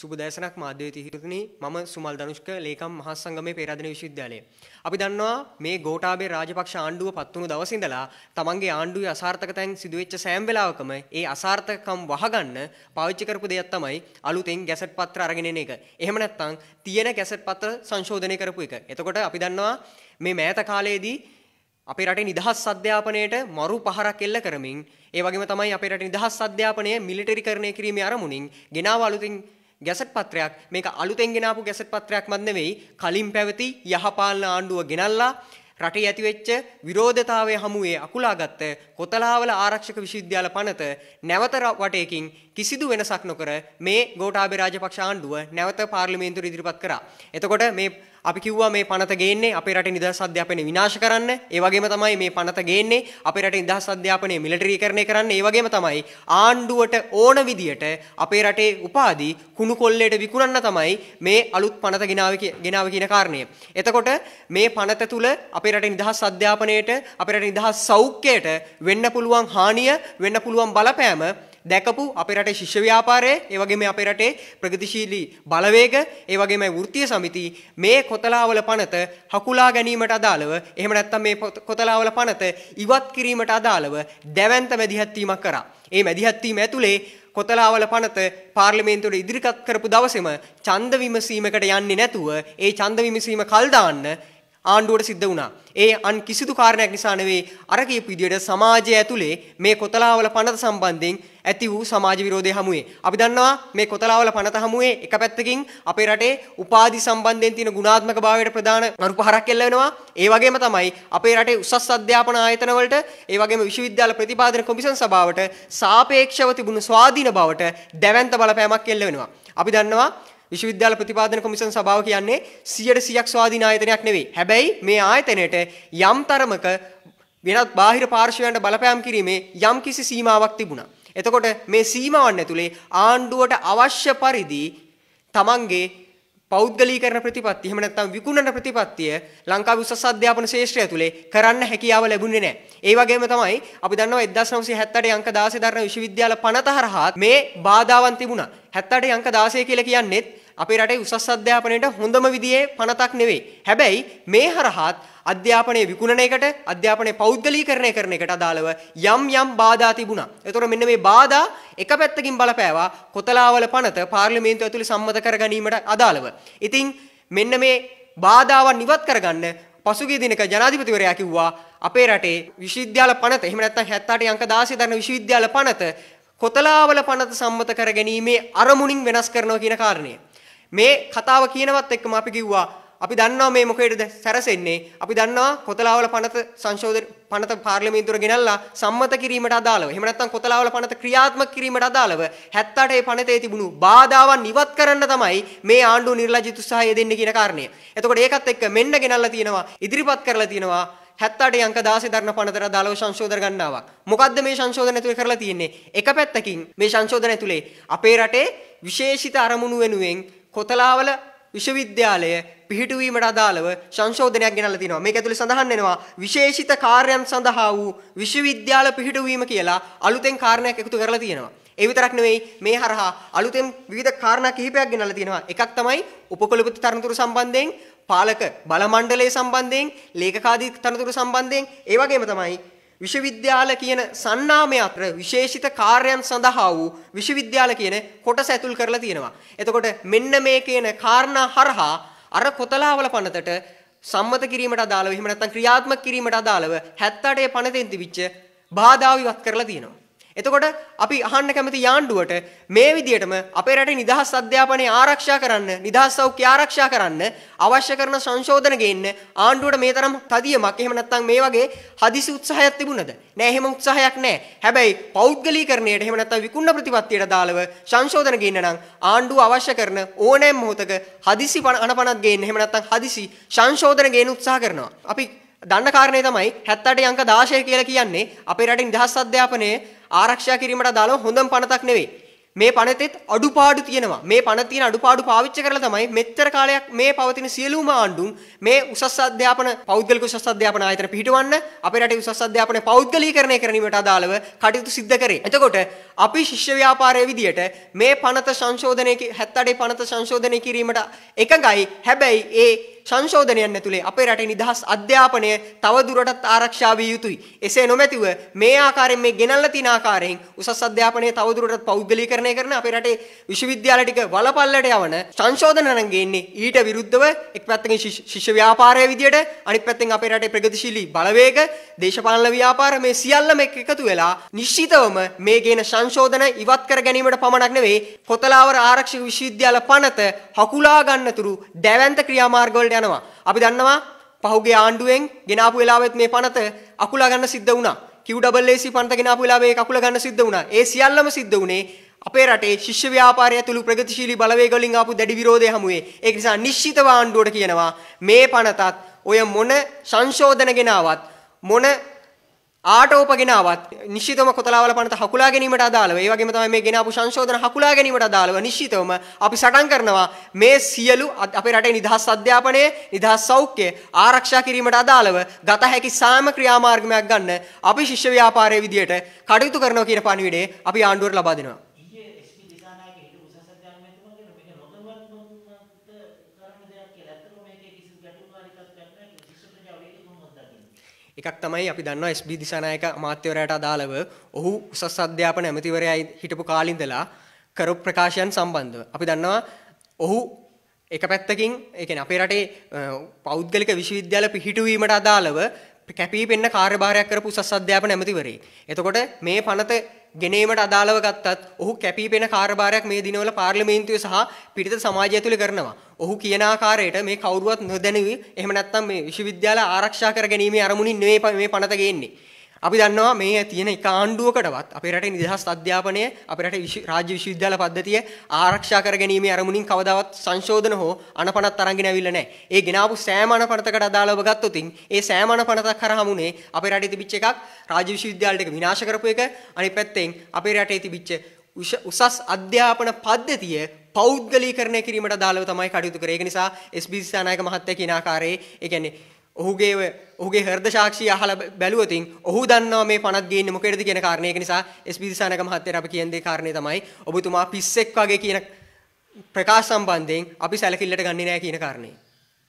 සුබ දැසනක් මාධ්‍යවේදී හිතුණි මම සුමල් දනුෂ්ක ලේකම් මහා සංගමේ පේරාදෙණිය විශ්වවිද්‍යාලය. අපි දන්නවා මේ ගෝඨාභය රාජපක්ෂ ආණ්ඩුව පත් වුණු දවස් ඉඳලා තමන්ගේ ආණ්ඩුවේ අසාර්ථකතෙන් සිදුවෙච්ච සෑම වෙලාවකම ඒ අසාර්ථකම් වහගන්න පාවිච්චි කරපු දෙයක් තමයි අලුතෙන් ගැසට් පත්‍ර අරගෙන එන එක. එහෙම නැත්නම් තියෙන ගැසට් පත්‍ර සංශෝධනය කරපු එක. එතකොට අපි දන්නවා මේ මෑත කාලයේදී අපේ රටේ නිදහස් අධ්‍යාපනයට මරු පහරක් එල්ල කරමින් ඒ වගේම තමයි අපේ රටේ නිදහස් අධ්‍යාපනය මිලිටරිකරණය කිරීමේ අරමුණින් ගෙනාව අලුතින් ගැසට් පත්‍රයක් මේක අලුතෙන් ගෙනාපු ගැසට් පත්‍රයක්වත් නෙවෙයි කලින් පැවති යහපාලන ආණ්ඩුව ගෙනල්ලා රටේ ඇතිවෙච්ච විරෝධතාවය හමුවේ අකුලාගත්ත කොතලාවල ආරක්ෂක විශ්වවිද්‍යාල පනත නැවත වටයකින් කිසිදු වෙනසක් නොකර මේ ගෝඨාභය රාජපක්ෂ ආණ්ඩුව නැවත පාර්ලිමේන්තුවට ඉදිරිපත් කරා. එතකොට මේ අපි කිව්වා මේ පනත ගේන්නේ අපේ රටේ නිදහස් අධ්‍යාපනය විනාශ කරන්න. ඒ වගේම තමයි මේ පනත ගේන්නේ අපේ රටේ නිදහස් අධ්‍යාපනය මිලිටරීකරණය කරන්න. ඒ වගේම තමයි ආණ්ඩුවට ඕන විදියට අපේ රටේ උපාධි කුණු කොල්ලේට විකුණන්න තමයි මේ අලුත් පනත ගෙනාවේ ගෙනාවේ කියන කාරණය. එතකොට මේ පනත තුල අපේ අපේ රටේ නිදහස් අධ්‍යාපනයට, අපේ රටේ නිදහස් සෞඛ්‍යයට වෙන්න පුළුවන් හානිය, වෙන්න පුළුවන් බලපෑම දැකපු අපේ රටේ ශිෂ්‍ය ව්‍යාපාරය, ඒ වගේම අපේ රටේ ප්‍රගතිශීලී බලවේග, ඒ වගේම වෘත්තීය සමිති මේ කොතලාවල පනත හකුලා ගැනීමට අදාළව, එහෙම නැත්නම් මේ කොතලාවල පනත ඉවත් කිරීමට අදාළව දැවැන්ත මැදිහත්වීමක් කරා. ඒ මැදිහත්වීම ඇතුලේ කොතලාවල පනත පාර්ලිමේන්තුවට ඉදිරිපත් කරපු දවසේම ඡන්ද විමසීමකට යන්නේ නැතුව ඒ ඡන්ද විමසීම කල් දාන්න ආණ්ඩුවට සිද්ධ වුණා. ඒ අන් කිසිදු කාරණයක් නිසා නෙවෙයි අර කියපු විදියට සමාජය ඇතුලේ මේ කොතලාවල පනත සම්බන්ධයෙන් ඇති වූ සමාජ විරෝධය හමුවේ. අපි දන්නවා මේ කොතලාවල පනත හමුවේ එක පැත්තකින් අපේ රටේ උපාධි සම්බන්ධයෙන් තියෙන ගුණාත්මක භාවයට ප්‍රධාන අනුපහරක් එල්ල වෙනවා. ඒ වගේම තමයි අපේ රටේ උසස් අධ්‍යාපන ආයතන වලට ඒ වගේම විශ්වවිද්‍යාල ප්‍රතිපාදන කොමිෂන් සභාවට සාපේක්ෂව තිබුණු ස්වාධීන බවට දැවැන්ත බලපෑමක් එල්ල වෙනවා. අපි දන්නවා විශ්වවිද්‍යාල ප්‍රතිපාදන කොමිෂන් සභාව කියන්නේ 100%ක් ස්වාධීන ආයතනයක් නෙවෙයි. හැබැයි මේ ආයතනයට යම් තරමක වෙනත් බාහිර පාර්ශවයන්ට බලපෑම් කිරීමේ යම් කිසි සීමාවක් තිබුණා. එතකොට මේ සීමාවන් ඇතුලේ ආණ්ඩුවට අවශ්‍ය පරිදි තමන්ගේ පෞද්ගලීකරණ ප්‍රතිපත්තිය එහෙම නැත්නම් විකුණන ප්‍රතිපත්තිය ලංකාවේ උසස් අධ්‍යාපන ශාස්ත්‍රය ඇතුලේ කරන්න හැකියාව ලැබුණේ නැහැ. ඒ වගේම තමයි අපි දන්නවා 1978 අංක 16 දරන විශ්වවිද්‍යාල 50 හරහා මේ බාධාවන් තිබුණා. 78 අංක 16 කියලා කියන්නේත් අපේ රටේ උසස් අධ්‍යාපනයට හොඳම විදිහේ පනතක් නෙවෙයි. හැබැයි මේ හරහාත් අධ්‍යාපනය විකුණනයකට අධ්‍යාපනය පෞද්ගලීකරණය කරන එකට අදාළව යම් යම් බාධා තිබුණා. ඒතොර මෙන්න මේ බාධා එක පැත්තකින් බලපෑවා කොතලාවල පනත පාර්ලිමේන්තුව ඇතුළේ සම්මත කර ගැනීමට අදාළව. ඉතින් මෙන්න මේ බාධාවන් ඉවත් කරගන්න පසුගිය දිනක ජනාධිපතිවරයා කිව්වා අපේ රටේ විශ්වවිද්‍යාල පනත එහෙම නැත්නම් 78 අංක 16 දරන විශ්වවිද්‍යාල පනත කොතලාවල පනත සම්මත කර ගැනීමේ අරමුණින් වෙනස් කරනවා කියන කාරණය. මේ කතාව කියනවත් එක්කම අපි කිව්වා අපි දන්නවා මේ මොකේද සැරසෙන්නේ අපි දන්නවා කොතලාවල පනත සංශෝධන පනත පාර්ලිමේන්තුවට ගෙනල්ලා සම්මත කිරීමට අදාළව එහෙම නැත්නම් කොතලාවල පනත ක්‍රියාත්මක කිරීමට අදාළව 78 පනතේ තිබුණු බාධාවන් ඉවත් කරන්න තමයි මේ ආණ්ඩුව නිර්ලජ්ජිත උත්සාහය දෙන්නේ කියන කාරණය. එතකොට ඒකත් එක්ක මෙන්න ගෙනල්ලා තියෙනවා ඉදිරිපත් කරලා තියෙනවා හැත්තට අංක දාසේ දරන පනතර දාලව සංශෝධන ගන්නාවක්. මොකද්ද මේ සංශෝධන ඇතුලේ කරලා තියෙන්නේ? එක පැත්තකින් මේ සංශෝධන ඇතුලේ අපේ රටේ විශේෂිත අරමුණු වෙනුවෙන් කොතලාවල විශ්වවිද්‍යාලය පිහිටුවීමට අදාළව සංශෝධනයක් ගෙනල්ලා තිනවා. මේක ඇතුළේ සඳහන් වෙනවා විශේෂිත කාර්යයන් සඳහා වූ විශ්වවිද්‍යාල පිහිටුවීම කියලා අලුතෙන් කාරණයක් එකතු කරලා තියෙනවා. ඒ විතරක් නෙවෙයි මේ හරහා අලුතෙන් විවිධ කාරණා කිහිපයක් ගෙනල්ලා තියෙනවා. එකක් තමයි උපකුලපති තරණතුරු සම්බන්ධයෙන්, පාලක බල මණ්ඩලය සම්බන්ධයෙන්, ලේකකාදී තරණතුරු සම්බන්ධයෙන්, ඒ වගේම තමයි විශ්වවිද්‍යාල කියන සන්නාමය අතර විශේෂිත කාර්යයන් සඳහා වූ විශ්වවිද්‍යාල කියන කොටස ඇතුල් කරලා තියෙනවා. එතකොට මෙන්න මේ කියන කාරණා හරහා අර කොතලාවල පනතට සම්මත කිරීමට අදාළව එහෙම නැත්නම් ක්‍රියාත්මක කිරීමට අදාළව 78 පනතෙන් තිබිච්ච බාධා විවත් කරලා තියෙනවා. එතකොට අපි අහන්න කැමති යාණ්ඩුවට මේ විදිහටම අපේ රටේ නිදහස් අධ්‍යාපනය ආරක්ෂා කරන්න, නිදහස් සෞඛ්‍ය ආරක්ෂා කරන්න අවශ්‍ය කරන සංශෝධන ගේන්න ආණ්ඩුවට මේ තරම් තදියමක් එහෙම නැත්නම් මේ වගේ හදිසි උත්සාහයක් තිබුණද? නෑ එහෙම උත්සාහයක් නෑ. හැබැයි පෞද්ගලීකරණයට එහෙම නැත්නම් විකුණන ප්‍රතිපත්තියට දාලව සංශෝධන ගේන්න නම් ආණ්ඩුව අවශ්‍ය කරන ඕනෑම මොහොතක හදිසි අනපනක් ගේන්න එහෙම නැත්නම් හදිසි සංශෝධන ගේන්න උත්සාහ කරනවා. අපි දන්න කාරණය තමයි 78 අංක 16 කියලා කියන්නේ අපේ රටේ නිදහස් අධ්‍යාපනය ආරක්ෂා කිරීමට අදාළව හොඳම පනතක් නෙවෙයි. මේ පනතෙත් අඩුපාඩු තියෙනවා. මේ පනත තියෙන අඩුපාඩු පාවිච්චි කරලා තමයි මෙච්චර කාලයක් මේ පවතින සියලුම ආණ්ඩුන් මේ උසස් අධ්‍යාපන පෞද්ගලික උසස් අධ්‍යාපන ආයතන පිහිටවන්න අපේ රටේ උසස් අධ්‍යාපන පෞද්ගලීකරණය කිරීමට අදාළව කටයුතු සිද්ධ කරේ. එතකොට අපි ශිෂ්‍ය ව්‍යාපාරයේ විදියට මේ පනත සංශෝධනය 78 පනත සංශෝධනය කිරීමට එකඟයි. හැබැයි ඒ සංශෝධනයන් ඇතුළේ අපේ රටේ නිදහස් අධ්‍යාපනය තවදුරටත් ආරක්ෂා විය යුතුයි. එසේ නොමැතිව මේ ආකාරයෙන් මේ ගෙනල්ලා තියෙන ආකාරයෙන් උසස් අධ්‍යාපනය තවදුරටත් පෞද්ගලීකරණය කරන අපේ රටේ විශ්වවිද්‍යාල ටික වලපල්ලට යවන සංශෝධන රංගේ ඉන්නේ ඊට විරුද්ධව එක් පැත්තකින් ශිෂ්‍ය ව්‍යාපාරය විදියට අනිත් පැත්තෙන් අපේ රටේ ප්‍රගතිශීලී බලවේග දේශපාලන ව්‍යාපාර මේ සියල්ලම එකතු වෙලා නිශ්චිතවම මේ ගේන සංශෝධන ඉවත් කර ගැනීමට පමණක් නෙවෙයි කොතලාවර ආරක්ෂක විශ්වවිද්‍යාල පනත හකුලා ගන්නතුරු දැවැන්ත ක්‍රියාමාර්ගවලට යනවා. අපි දන්නවා පහුගේ ආණ්ඩුවෙන් ගෙනාපු වෙලාවෙත් මේ පනත අකුලා ගන්න සිද්ධ වුණා. QAC පනත ගෙනාපු වෙලාවේ ඒක අකුලා ගන්න සිද්ධ වුණා. ඒ සියල්ලම සිද්ධ වුණේ අපේ රටේ ශිෂ්‍ය ව්‍යාපාරය ඇතුළු ප්‍රගතිශීලී බලවේග වලින් ආපු දැඩි විරෝධය හමුවේ. ඒක නිසා නිශ්චිතව ආණ්ඩුවට කියනවා මේ පනතත් ඔය මොන සංශෝධන ගෙනාවත් මොන ආටෝපගෙනාවත් නිශ්චිතවම කොතලාවල පනත හකුලා ගැනීමට අදාළව ඒ වගේම තමයි මේ ගෙනාපු සංශෝධන හකුලා ගැනීමට අදාළව නිශ්චිතවම අපි සටන් කරනවා මේ සියලු අපේ රටේ නිදහස් අධ්‍යාපනයේ නිදහස් සෞඛ්‍ය ආරක්ෂා කිරීමට අදාළව ගත හැකි සාම ක්‍රියාමාර්ගයක් ගන්න අපි ශිෂ්‍ය ව්‍යාපාරයේ විදියට කටයුතු කරනවා කියන පණිවිඩය අපි ආණ්ඩුවට ලබා දෙනවා එකක් තමයි අපි දන්නවා SB දිසානායක අමාත්‍යවරයාට අදාළව ඔහු උසස් අධ්‍යාපන ඇමතිවරයයි හිටපු කාලින්දලා කරපු ප්‍රකාශයන් සම්බන්ධව. අපි දන්නවා ඔහු එක පැත්තකින් ඒ කියන්නේ අපේ රටේ පෞද්ගලික විශ්වවිද්‍යාල පිහිටුවීමට අදාළව කැපී පෙන්න කාර්යභාරයක් කරපු උසස් අධ්‍යාපන ඇමතිවරේ. එතකොට මේ පනත ගෙනීමට අදාළව ගත්තත් ඔහු කැපී පෙන කාර්යභාරයක් මේ දිනවල පාර්ලිමේන්තුවේ සහ පිරිත සමාජය තුළ කරනවා. ඔහු කියන ආකාරයට මේ කවුරුවත් නොදැනුවි. එහෙම නැත්නම් මේ විශ්වවිද්‍යාල ආරක්ෂා කර ගැනීමේ අරමුණින් නෙවෙයි මේ පනත ගේන්නේ. අපි දන්නවා මේ තියෙන එක ආණ්ඩුවකටවත් අපේ රටේ නිදහස් අධ්‍යාපනය අපේ රටේ රාජ්‍ය විශ්වවිද්‍යාල පද්ධතිය ආරක්ෂා කර ගැනීමේ අරමුණින් කවදාවත් සංශෝධන හෝ අනපනත් අරගෙන ඇවිල්ලා නැහැ. ඒ ගෙනාවු සෑම අනපනතකට අදාළව ගත්තොතින් ඒ සෑම අනපනතක් කරහමුනේ අපේ රටේ තිබිච්ච එකක් රාජ්‍ය විශ්වවිද්‍යාල ටික විනාශ කරපු එක අනිත් පැත්තෙන් අපේ රටේ තිබිච්ච උසස් අධ්‍යාපන පද්ධතිය පෞද්ගලීකරණය කිරීමට අදාළව තමයි කටයුතු කරේ. ඒක නිසා SBC සානායක මහත්තයා කියන ආකාරයේ ඒ කියන්නේ ඔහුගේ ඔහුගේ හෘද සාක්ෂිය අහලා බැලුවතින් ඔහු දන්නවා මේ පණක් ගේන්නේ මොකේද කියන කාරණේ. ඒක නිසා එස්.පී. දිසානක මහත්තයාට අපි කියන දේ කාරණේ තමයි ඔබතුමා පිස්සෙක් වගේ කියන ප්‍රකාශ සම්බන්ධයෙන් අපි සැලකිල්ලට ගන්නේ නැහැ කියන කාරණේ.